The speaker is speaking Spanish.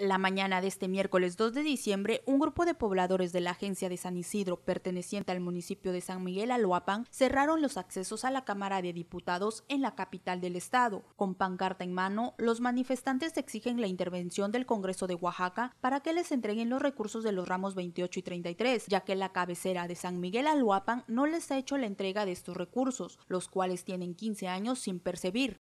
La mañana de este miércoles 2 de diciembre, un grupo de pobladores de la agencia de San Isidro, perteneciente al municipio de San Miguel Aluapan, cerraron los accesos a la Cámara de Diputados en la capital del estado. Con pancarta en mano, los manifestantes exigen la intervención del Congreso de Oaxaca para que les entreguen los recursos de los ramos 28 y 33, ya que la cabecera de San Miguel Aluapan no les ha hecho la entrega de estos recursos, los cuales tienen 15 años sin percibir.